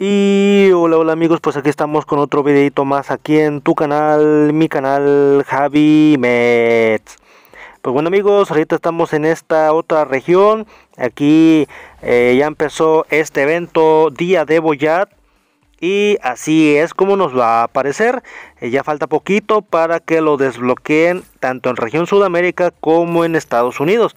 Y hola, hola amigos, pues aquí estamos con otro videito más aquí en tu canal, mi canal Javi Pues bueno amigos, ahorita estamos en esta otra región. Aquí eh, ya empezó este evento Día de Boyat. Y así es como nos va a aparecer. Eh, ya falta poquito para que lo desbloqueen tanto en región Sudamérica como en Estados Unidos.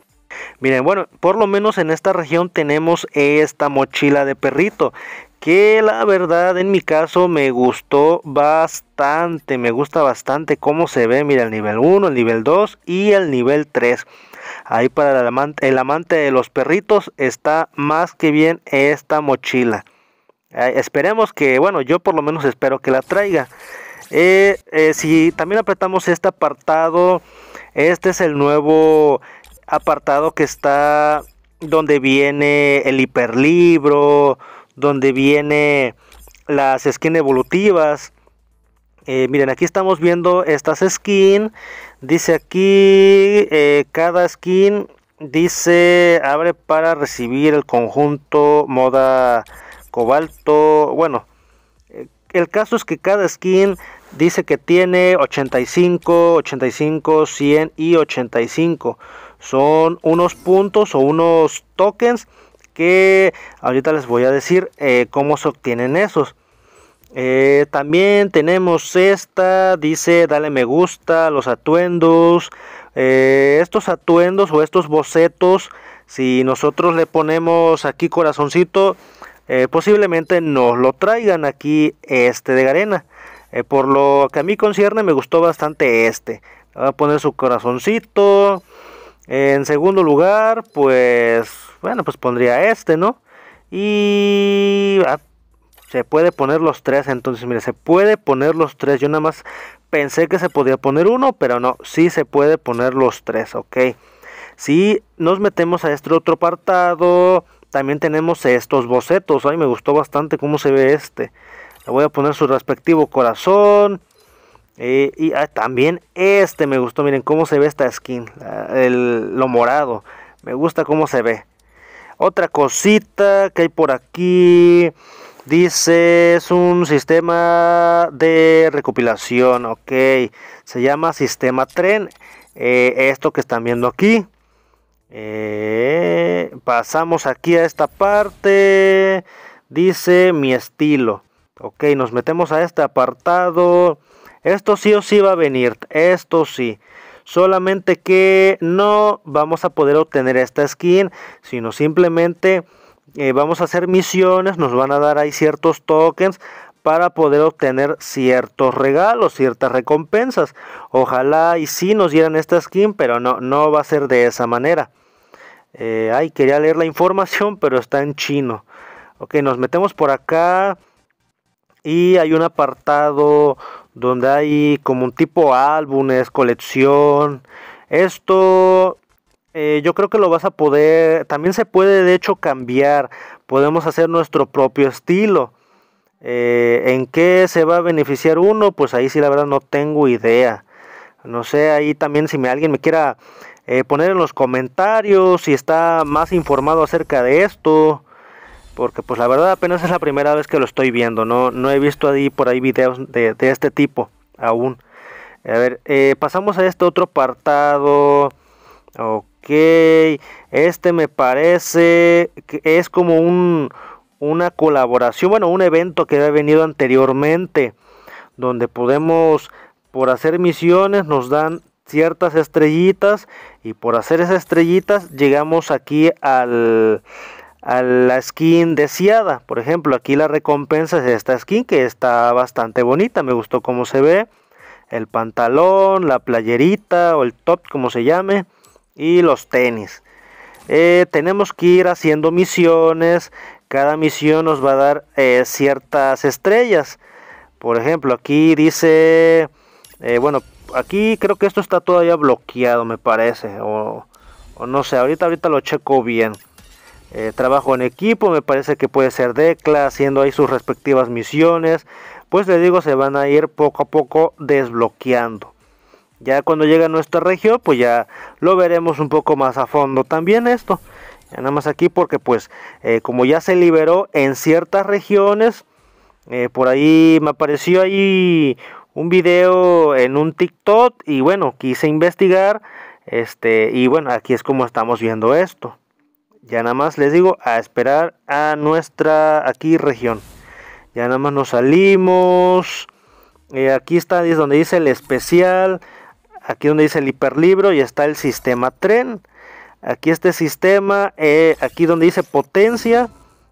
Miren, bueno, por lo menos en esta región tenemos esta mochila de perrito que la verdad en mi caso me gustó bastante, me gusta bastante cómo se ve, mira el nivel 1, el nivel 2 y el nivel 3. Ahí para el amante, el amante de los perritos está más que bien esta mochila. esperemos que, bueno, yo por lo menos espero que la traiga. Eh, eh, si también apretamos este apartado, este es el nuevo apartado que está donde viene el hiperlibro, donde viene las skins evolutivas. Eh, miren, aquí estamos viendo estas skins. Dice aquí eh, cada skin dice abre para recibir el conjunto moda cobalto. Bueno, eh, el caso es que cada skin dice que tiene 85, 85, 100 y 85. Son unos puntos o unos tokens que ahorita les voy a decir eh, cómo se obtienen esos. Eh, también tenemos esta, dice dale me gusta, los atuendos. Eh, estos atuendos o estos bocetos, si nosotros le ponemos aquí corazoncito, posiblemente nos lo traigan aquí este de Garena. por lo que a mí concierne me gustó bastante este. va a poner su corazoncito. En segundo lugar, pues bueno, pues pondría este, ¿no? Y se puede poner los tres, entonces mire, se puede poner los tres. Yo nada más pensé que se podía poner uno, pero no, sí se puede poner los tres, ok. Si nos metemos a este otro apartado, también tenemos estos bocetos. Ay, me gustó bastante cómo se ve este. Le voy a poner su respectivo corazón. Eh, y ah, también este me gustó, miren cómo se ve esta skin, el, lo morado. Me gusta cómo se ve. Otra cosita que hay por aquí. Dice, es un sistema de recopilación, ok. Se llama sistema tren. Eh, esto que están viendo aquí. Eh, pasamos aquí a esta parte. Dice mi estilo. Ok, nos metemos a este apartado. Esto sí o sí va a venir. Esto sí solamente que no vamos a poder obtener esta skin, sino simplemente eh, vamos a hacer misiones, nos van a dar ahí ciertos tokens para poder obtener ciertos regalos, ciertas recompensas. Ojalá y sí nos dieran esta skin, pero no, no va a ser de esa manera. Eh, ay, quería leer la información, pero está en chino. Ok, nos metemos por acá y hay un apartado donde hay como un tipo álbumes, colección. Esto eh, yo creo que lo vas a poder, también se puede de hecho cambiar, podemos hacer nuestro propio estilo. Eh, ¿En qué se va a beneficiar uno? Pues ahí sí la verdad no tengo idea. No sé, ahí también si me, alguien me quiera eh, poner en los comentarios si está más informado acerca de esto porque pues la verdad apenas es la primera vez que lo estoy viendo, no, no he visto ahí por ahí videos de, este tipo aún. A ver, eh, pasamos a este otro apartado. Ok, este me parece que es como un, una colaboración, bueno, un evento que había venido anteriormente, donde podemos, por hacer misiones, nos dan ciertas estrellitas y por hacer esas estrellitas llegamos aquí al a la skin deseada. Por ejemplo, aquí la recompensa es esta skin que está bastante bonita. Me gustó cómo se ve. El pantalón, la playerita o el top como se llame. Y los tenis. Eh, tenemos que ir haciendo misiones. Cada misión nos va a dar eh, ciertas estrellas. Por ejemplo, aquí dice... Eh, bueno, aquí creo que esto está todavía bloqueado, me parece. O, o no sé, ahorita, ahorita lo checo bien. Eh, trabajo en equipo, me parece que puede ser Decla, haciendo ahí sus respectivas misiones, pues le digo, se van a ir poco a poco desbloqueando. Ya cuando llega a nuestra región, pues ya lo veremos un poco más a fondo también esto. Ya nada más aquí porque pues eh, como ya se liberó en ciertas regiones, eh, por ahí me apareció ahí un video en un TikTok y bueno, quise investigar. Este, y bueno, aquí es como estamos viendo esto. Ya nada más les digo a esperar a nuestra aquí región. Ya nada más nos salimos. Eh, aquí está es donde dice el especial. Aquí donde dice el hiperlibro y está el sistema tren. Aquí este sistema, eh, aquí donde dice potencia,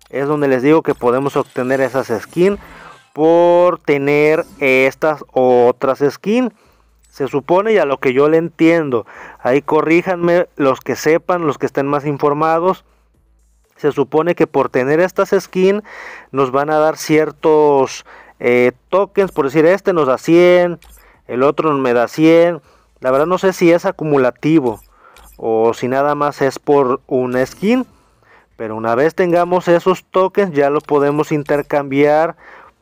es donde les digo que podemos obtener esas skins por tener estas otras skins. Se supone y a lo que yo le entiendo, ahí corríjanme los que sepan, los que estén más informados, se supone que por tener estas skins nos van a dar ciertos eh, tokens, por decir, este nos da 100, el otro me da 100. La verdad no sé si es acumulativo o si nada más es por una skin. Pero una vez tengamos esos tokens ya los podemos intercambiar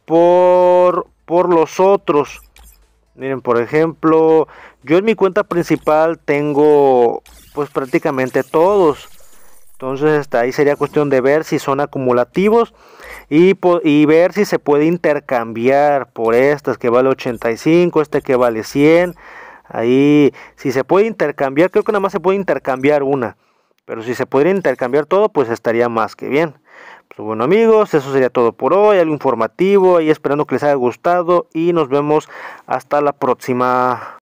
por, por los otros. Miren, por ejemplo, yo en mi cuenta principal tengo pues prácticamente todos. Entonces ahí sería cuestión de ver si son acumulativos y, y, ver si se puede intercambiar por estas que vale 85, este que vale 100. Ahí, si se puede intercambiar, creo que nada más se puede intercambiar una. Pero si se pudiera intercambiar todo, pues estaría más que bien. Pues bueno amigos, eso sería todo por hoy, algo informativo y esperando que les haya gustado y nos vemos hasta la próxima.